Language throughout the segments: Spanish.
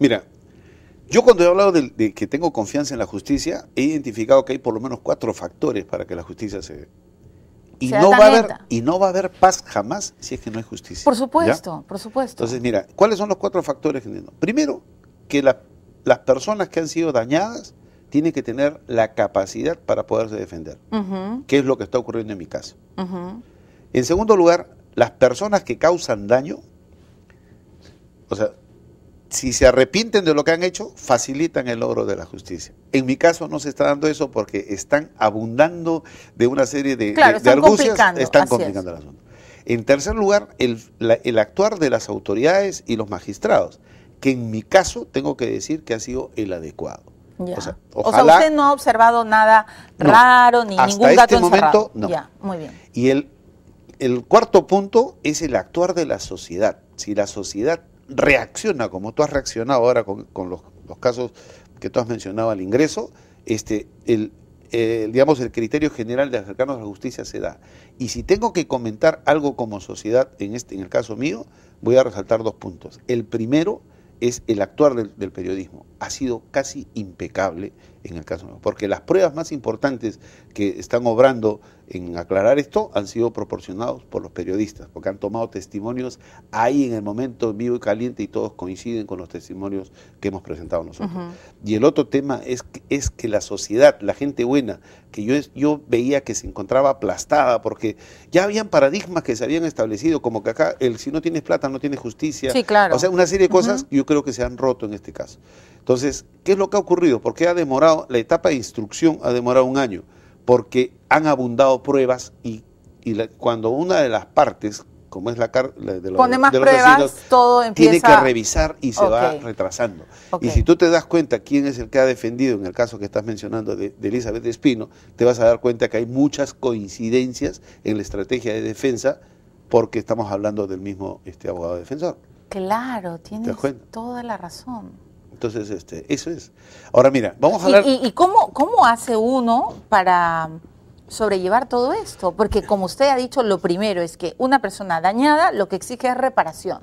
Mira, yo cuando he hablado de, que tengo confianza en la justicia, he identificado que hay por lo menos cuatro factores para que la justicia se dé. Y, no, va a haber, y no va a haber paz jamás si es que no hay justicia. Por supuesto, por supuesto. Entonces, mira, ¿cuáles son los cuatro factores? Primero, que las personas que han sido dañadas tienen que tener la capacidad para poderse defender, que es lo que está ocurriendo en mi caso. En segundo lugar, las personas que causan daño, o sea, si se arrepienten de lo que han hecho, facilitan el logro de la justicia. En mi caso no se está dando eso porque están abundando de una serie de, claro, están complicando, están complicando el asunto. En tercer lugar, el, actuar de las autoridades y los magistrados, que en mi caso tengo que decir que ha sido el adecuado. O, sea, usted no ha observado nada raro ni ningún dato este gato este momento, no. Ya, muy bien. Y el, el cuarto punto es el actuar de la sociedad. Si la sociedad reacciona como tú has reaccionado ahora con, los, casos que tú has mencionado al ingreso, este, el, digamos, el criterio general de acercarnos a la justicia se da. Y si tengo que comentar algo como sociedad, en, este, en el caso mío, voy a resaltar dos puntos. El primero es el actuar del, del, periodismo. Ha sido casi impecable en el caso mío, porque las pruebas más importantes que están obrando en aclarar esto han sido proporcionados por los periodistas, porque han tomado testimonios ahí en el momento vivo y caliente y todos coinciden con los testimonios que hemos presentado nosotros. Y el otro tema es, es que la sociedad, la gente buena, que yo, yo veía que se encontraba aplastada, porque ya habían paradigmas que se habían establecido, como que acá el si no tienes plata no tienes justicia. Sí, claro. O sea, una serie de cosas yo creo que se han roto en este caso. Entonces, ¿qué es lo que ha ocurrido? Porque ha demorado, la etapa de instrucción ha demorado un año? porque han abundado pruebas y, cuando una de las partes, como es la, carta de los, Pone más pruebas, todo empieza... tiene que revisar y se va retrasando. Y si tú te das cuenta quién es el que ha defendido en el caso que estás mencionando de, de Elizabeth Espino, te vas a dar cuenta que hay muchas coincidencias en la estrategia de defensa porque estamos hablando del mismo este abogado defensor. Claro, tienes toda la razón. Entonces, este, eso es. Ahora mira, vamos a hablar... ¿Y, cómo, cómo hace uno para sobrellevar todo esto? Porque como usted ha dicho, lo primero es que una persona dañada lo que exige es reparación.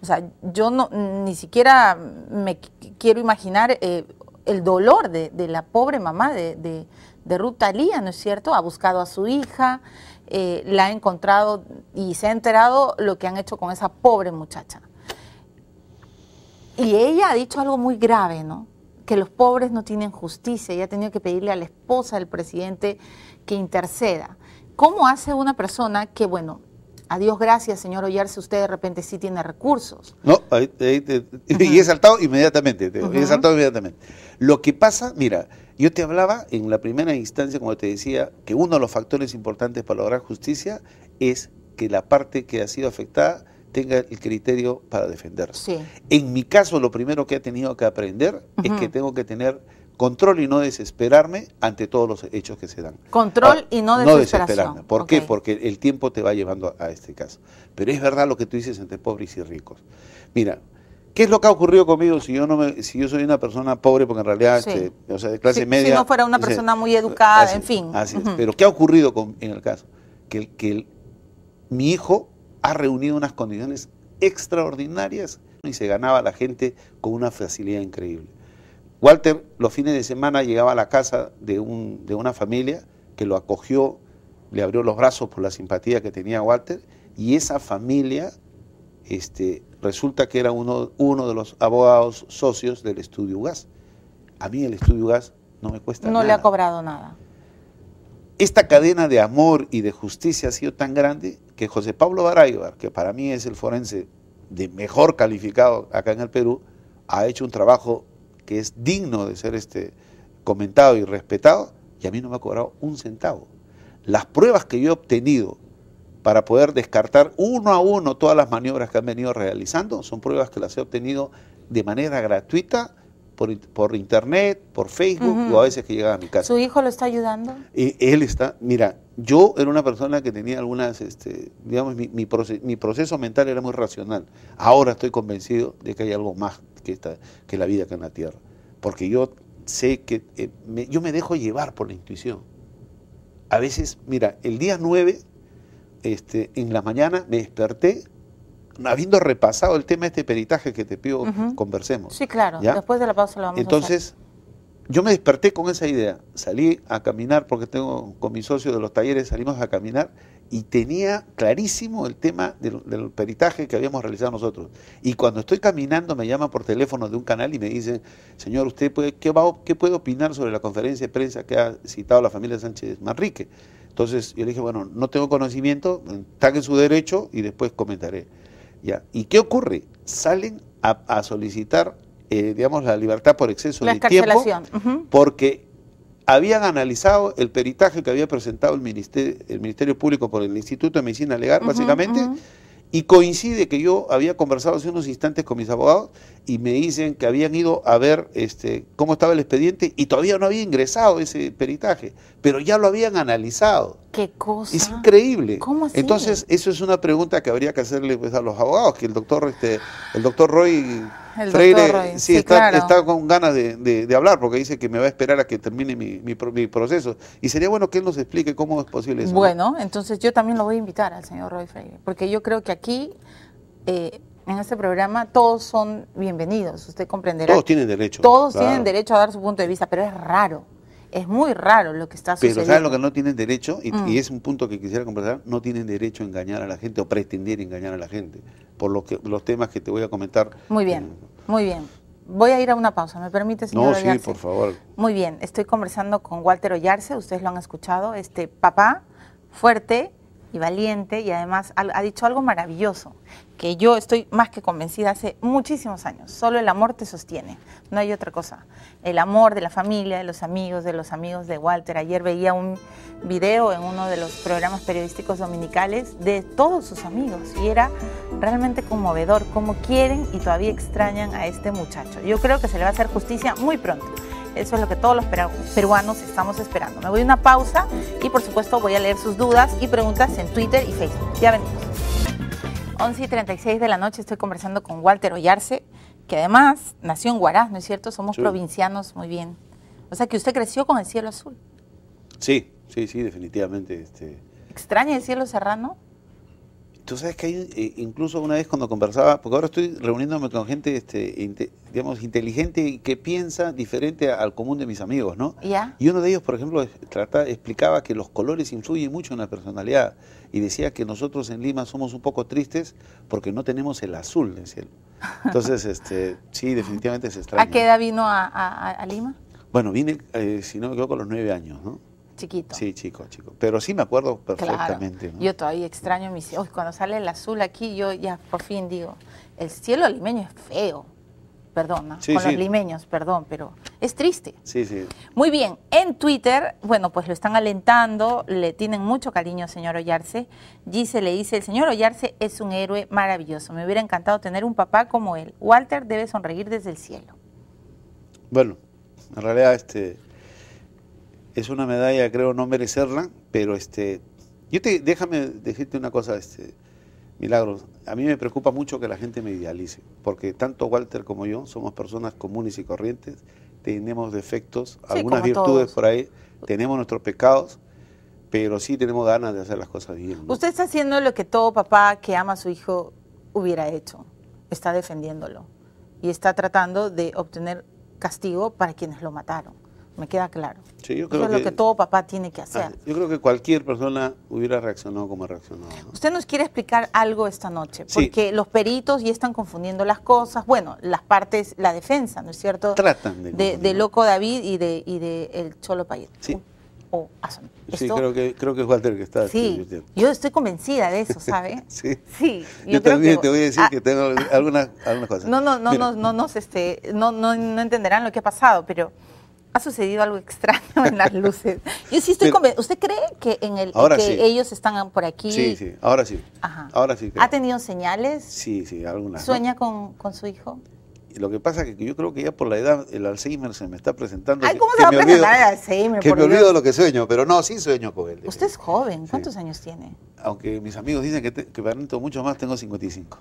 O sea, yo no, ni siquiera me quiero imaginar eh, el dolor de, la pobre mamá de, de, de Ruth ¿no es cierto? Ha buscado a su hija, eh, la ha encontrado y se ha enterado lo que han hecho con esa pobre muchacha. Y ella ha dicho algo muy grave, ¿no? Que los pobres no tienen justicia. y ha tenido que pedirle a la esposa del presidente que interceda. ¿Cómo hace una persona que, bueno, a Dios gracias, señor Ollarse, usted de repente sí tiene recursos? No, ahí, te, y he saltado inmediatamente, he saltado inmediatamente. Lo que pasa, mira, yo te hablaba en la primera instancia, como te decía, que uno de los factores importantes para lograr justicia es que la parte que ha sido afectada tenga el criterio para defenderse. En mi caso, lo primero que he tenido que aprender es que tengo que tener control y no desesperarme ante todos los hechos que se dan. Control y no desesperación. No desesperarme. ¿Por qué? Porque el tiempo te va llevando a, este caso. Pero es verdad lo que tú dices entre pobres y ricos. Mira, ¿qué es lo que ha ocurrido conmigo si yo no me, si yo soy una persona pobre porque en realidad este, o sea, de clase media? Si no fuera una persona muy educada, en fin. Así es. Pero ¿qué ha ocurrido en el caso? Que, mi hijo ha reunido unas condiciones extraordinarias y se ganaba la gente con una facilidad increíble. Walter los fines de semana llegaba a la casa de, un, de una familia que lo acogió, le abrió los brazos por la simpatía que tenía Walter y esa familia este, resulta que era uno, uno de los abogados socios del estudio Gas. A mí el estudio Gas no me cuesta nada. No le ha cobrado nada. Esta cadena de amor y de justicia ha sido tan grande que José Pablo Baraybar, que para mí es el forense de mejor calificado acá en el Perú, ha hecho un trabajo que es digno de ser este, comentado y respetado, y a mí no me ha cobrado un centavo. Las pruebas que yo he obtenido para poder descartar uno a uno todas las maniobras que han venido realizando son pruebas que las he obtenido de manera gratuita por, por internet, por Facebook, o a veces que llegaba a mi casa. ¿Su hijo lo está ayudando? Y él está, mira, yo era una persona que tenía algunas, este, digamos, mi, proceso mental era muy racional. Ahora estoy convencido de que hay algo más que, esta, que la vida que en la Tierra. Porque yo sé que eh, yo me dejo llevar por la intuición. A veces, mira, el día 9, este, en la mañana me desperté habiendo repasado el tema de este peritaje que te pido, conversemos. Sí, claro, después de la pausa Entonces, Yo me desperté con esa idea, salí a caminar porque tengo con mi socio de los talleres, salimos a caminar y tenía clarísimo el tema del, peritaje que habíamos realizado nosotros. Y cuando estoy caminando me llaman por teléfono de un canal y me dice señor, ¿usted puede, qué, va, qué puede opinar sobre la conferencia de prensa que ha citado la familia Sánchez Manrique? Entonces yo le dije, bueno, no tengo conocimiento, están en su derecho y después comentaré. ¿Y qué ocurre? Salen a, solicitar, eh, digamos, la libertad por exceso de tiempo, porque habían analizado el peritaje que había presentado el Ministerio, el Ministerio Público por el Instituto de Medicina Legal, básicamente, y coincide que yo había conversado hace unos instantes con mis abogados y me dicen que habían ido a ver este, cómo estaba el expediente y todavía no había ingresado ese peritaje, pero ya lo habían analizado. ¿Qué cosa? Es increíble. ¿Cómo Entonces, eso es una pregunta que habría que hacerle pues, a los abogados, que el doctor, este, el doctor Roy Freire Sí, está, con ganas de, hablar porque dice que me va a esperar a que termine mi, mi, proceso. Y sería bueno que él nos explique cómo es posible eso. Bueno, entonces yo también lo voy a invitar al señor Roy Freire, porque yo creo que aquí... Eh, en este programa todos son bienvenidos, usted comprenderá. Todos tienen derecho. Todos tienen derecho a dar su punto de vista, pero es raro, es muy raro lo que está sucediendo. Pero ¿saben lo que no tienen derecho? Mm. Y, es un punto que quisiera conversar, no tienen derecho a engañar a la gente o pretender engañar a la gente, por lo que, los temas que te voy a comentar. Muy bien, eh, muy bien. Voy a ir a una pausa, ¿me permite, señor? No, sí, por favor. Muy bien, estoy conversando con Walter Ollarse, ustedes lo han escuchado, este papá fuerte y valiente y además ha dicho algo maravilloso que yo estoy más que convencida hace muchísimos años. Solo el amor te sostiene, no hay otra cosa. El amor de la familia, de los amigos, de los amigos de Walter. Ayer veía un video en uno de los programas periodísticos dominicales de todos sus amigos y era realmente conmovedor cómo quieren y todavía extrañan a este muchacho. Yo creo que se le va a hacer justicia muy pronto. Eso es lo que todos los peruanos estamos esperando. Me voy a una pausa y por supuesto voy a leer sus dudas y preguntas en Twitter y Facebook. Ya venimos. 11 y 36 de la noche estoy conversando con Walter Ollarse, que además nació en Guaraz, ¿no es cierto? Somos provincianos muy bien. O sea que usted creció con el cielo azul. Sí, sí, sí, definitivamente. Este... ¿Extraña el cielo serrano? Tú sabes que hay, eh, incluso una vez cuando conversaba, porque ahora estoy reuniéndome con gente, este, digamos, inteligente y que piensa diferente al común de mis amigos, ¿no? Y uno de ellos, por ejemplo, trataba, explicaba que los colores influyen mucho en la personalidad y decía que nosotros en Lima somos un poco tristes porque no tenemos el azul, del cielo. Entonces, este, sí, definitivamente es extraño. ¿A qué edad vino a, Lima? Bueno, vine, eh, si no me equivoco, a los nueve años, ¿no? chiquito. Sí, chico, chico. Pero sí me acuerdo perfectamente. Yo todavía extraño mis ojos. Cuando sale el azul aquí, yo ya por fin digo, el cielo limeño es feo. perdona con los limeños, perdón, pero es triste. Sí, sí. Muy bien, en Twitter, bueno, pues lo están alentando, le tienen mucho cariño al señor Ollarse. Dice, le dice, el señor Ollarse es un héroe maravilloso, me hubiera encantado tener un papá como él. Walter debe sonreír desde el cielo. Bueno, en realidad este, es una medalla, creo, no merecerla, pero este, yo te, déjame decirte una cosa, este, Milagros, a mí me preocupa mucho que la gente me idealice, porque tanto Walter como yo somos personas comunes y corrientes, tenemos defectos, algunas virtudes por ahí, tenemos nuestros pecados, pero sí tenemos ganas de hacer las cosas bien. Usted está haciendo lo que todo papá que ama a su hijo hubiera hecho, está defendiéndolo y está tratando de obtener castigo para quienes lo mataron. Me queda claro. yo creo Eso es que, lo que todo papá tiene que hacer. Ah, yo creo que cualquier persona hubiera reaccionado como reaccionó. ¿no? Usted nos quiere explicar algo esta noche, porque los peritos ya están confundiendo las cosas. Bueno, las partes, la defensa, ¿no es cierto? Tratan de. De, Loco David y de, y de El Cholo Payet. Sí. O, sí, creo que, creo que es Walter que está. Sí, yo estoy convencida de eso, ¿sabe? sí. sí. Yo, también te voy a decir ah. que tengo algunas, cosas. No, no, no, no, no, no, este, no, no, no entenderán lo que ha pasado, pero ha sucedido algo extraño en las luces. Yo sí estoy convencido. ¿Usted cree que en el que ellos están por aquí? Sí, sí, ahora sí. Ahora sí. ¿Ha tenido señales? Sí, sí, algunas. ¿Sueña con, su hijo? lo que pasa es que yo creo que ya por la edad el Alzheimer se me está presentando. ¿cómo se va a presentar el Alzheimer? Que me olvido de lo que sueño, pero no, sí sueño con él. Usted es joven, ¿cuántos años tiene? Aunque mis amigos dicen que, te, mucho más, tengo 55.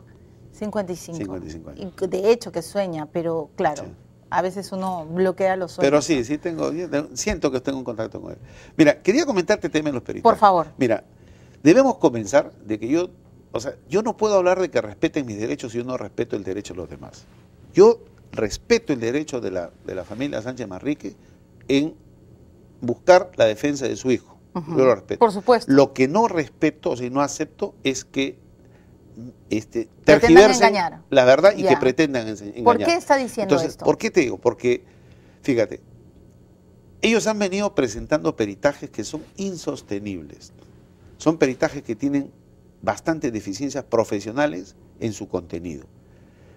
55. 55 años. de hecho que sueña, pero claro, a veces uno bloquea los sueños. Pero sí, sí tengo, siento que tengo un contacto con él. Mira, quería comentarte tema en los peritos. Por favor. Mira, debemos comenzar de que yo, o sea, yo no puedo hablar de que respeten mis derechos si yo no respeto el derecho de los demás. Yo respeto el derecho de la, de la familia Sánchez Marrique en buscar la defensa de su hijo. Yo lo respeto. Por supuesto. Lo que no respeto, o sea, no acepto, es que este, la verdad y que pretendan engañar. ¿Por qué está diciendo Entonces, esto? ¿Por qué te digo? Porque, fíjate, ellos han venido presentando peritajes que son insostenibles. Son peritajes que tienen bastantes deficiencias profesionales en su contenido.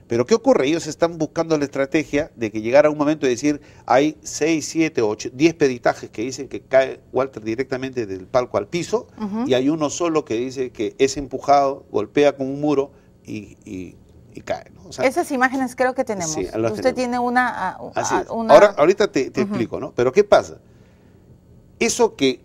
Pero ¿qué ocurre? Ellos están buscando la estrategia de que llegara un momento de decir, hay seis, siete, 8, diez peditajes que dicen que cae Walter directamente del palco al piso y hay uno solo que dice que es empujado, golpea con un muro y, y, cae. Esas imágenes creo que tenemos. Usted tiene ah, ah, una, Ahora, ahorita te, explico, ¿no? Pero ¿qué pasa? Eso que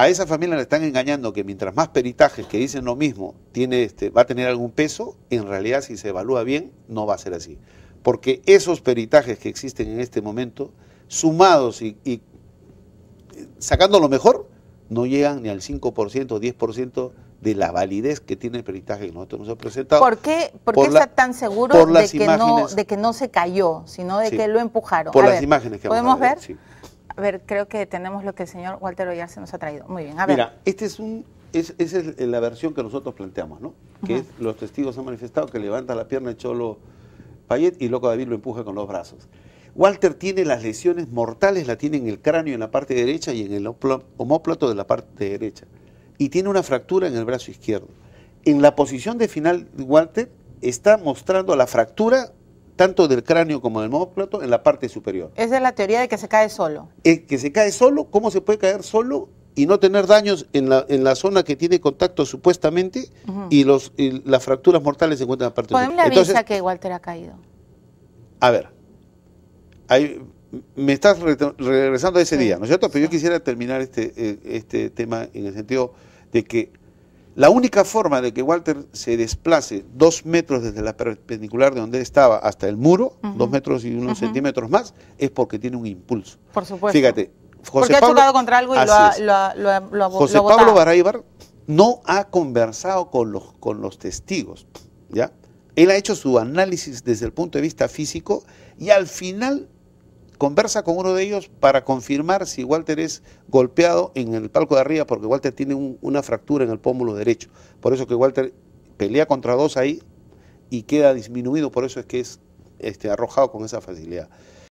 a esa familia le están engañando que mientras más peritajes que dicen lo mismo tiene este, va a tener algún peso, en realidad si se evalúa bien no va a ser así. Porque esos peritajes que existen en este momento, sumados y, eh, sacando lo mejor, no llegan ni al 5% o 10% de la validez que tiene el peritaje que nosotros nos presentado. ¿Por qué, está tan seguro de que, no, se cayó, sino de que lo empujaron? Por las imágenes que ¿Podemos ver? ver? Sí. A ver, creo que tenemos lo que el señor Walter Ollarse nos ha traído. Muy bien, a ver. Mira, este es la versión que nosotros planteamos, ¿no? Que los testigos han manifestado que levanta la pierna el Cholo Payet y Loco David lo empuja con los brazos. Walter tiene las lesiones mortales, la tiene en el cráneo en la parte derecha y en el homóplato de la parte derecha. Y tiene una fractura en el brazo izquierdo. En la posición de final, Walter está mostrando la fractura tanto del cráneo como del homóplato, en la parte superior. Esa es la teoría de que se cae solo. Es eh, que se cae solo, ¿cómo se puede caer solo y no tener daños en la, en la zona que tiene contacto supuestamente y, los, las fracturas mortales se encuentran en la parte superior? la Entonces, que Walter ha caído? A ver, me estás regresando a ese día, ¿no es cierto? Pero yo quisiera terminar este, eh, este tema en el sentido de que la única forma de que Walter se desplace dos metros desde la perpendicular de donde estaba hasta el muro, dos metros y unos centímetros más, es porque tiene un impulso. Por supuesto. Fíjate, José porque Pablo, ha chocado contra algo y lo ha, lo, José Pablo Baraybar no ha conversado con los, con los testigos, ¿ya? Él ha hecho su análisis desde el punto de vista físico y al final conversa con uno de ellos para confirmar si Walter es golpeado en el palco de arriba, porque Walter tiene una fractura en el pómulo derecho. Por eso que Walter pelea contra dos ahí y queda disminuido, por eso es que es este, arrojado con esa facilidad.